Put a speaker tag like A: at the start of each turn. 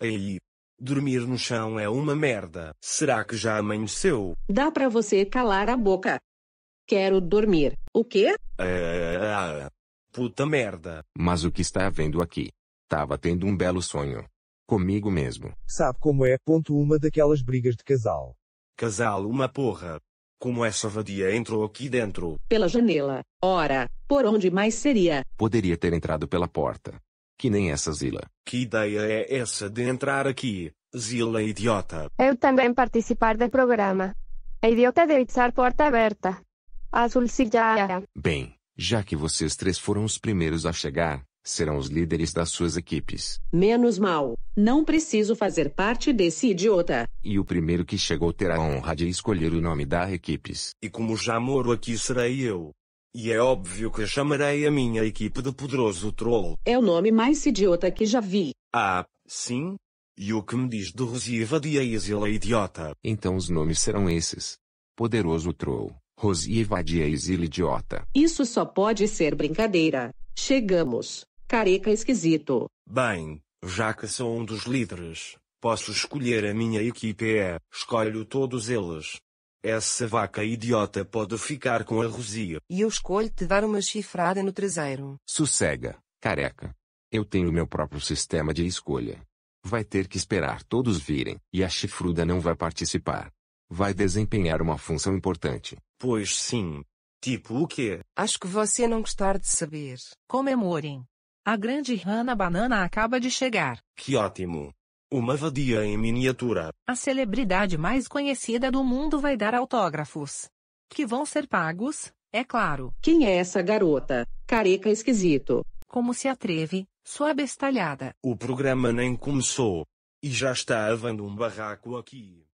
A: Ei, dormir no chão é uma merda. Será que já amanheceu?
B: Dá pra você calar a boca. Quero dormir. O quê?
A: Ah, puta merda.
C: Mas o que está havendo aqui? Tava tendo um belo sonho. Comigo
A: mesmo. Sabe como é? Ponto uma daquelas brigas de casal. Casal uma porra. Como essa é vadia entrou aqui dentro?
B: Pela janela. Ora, por onde mais seria?
A: Poderia
C: ter entrado pela porta.
A: Que nem essa Zila.
C: Que ideia é
A: essa de entrar aqui, Zila idiota?
B: Eu também participar do programa. A idiota de deixar porta aberta. Azulcilla.
A: Bem, já que vocês três
C: foram os primeiros a chegar, serão os líderes das suas equipes.
B: Menos mal. Não preciso fazer parte desse idiota.
C: E o primeiro que chegou terá a honra de escolher o nome
A: da equipes. E como já moro aqui serei eu. E é óbvio que chamarei a minha equipe de poderoso troll.
B: É o nome mais idiota que já vi.
A: Ah, sim? E o que me diz de Rosie Evadias ele idiota? Então os nomes serão esses.
C: Poderoso troll, Rosie e ele idiota.
B: Isso só pode ser brincadeira. Chegamos. Careca esquisito.
A: Bem, já que sou um dos líderes, posso escolher a minha equipe e é, escolho todos eles. Essa vaca idiota pode ficar com a Rosia. E eu escolho te dar uma chifrada no traseiro. Sossega, careca.
C: Eu tenho meu próprio sistema de escolha. Vai ter que esperar todos virem, e a chifruda não vai participar. Vai desempenhar uma
A: função importante. Pois sim. Tipo o quê?
B: Acho que você não gostar de saber. Comemorem. A grande rana banana acaba de chegar.
A: Que ótimo. Uma vadia em miniatura.
B: A celebridade mais conhecida do mundo vai dar autógrafos. Que vão ser pagos, é claro. Quem é essa garota? Careca esquisito. Como se atreve, sua bestalhada.
A: O programa nem começou. E já está havendo um barraco aqui.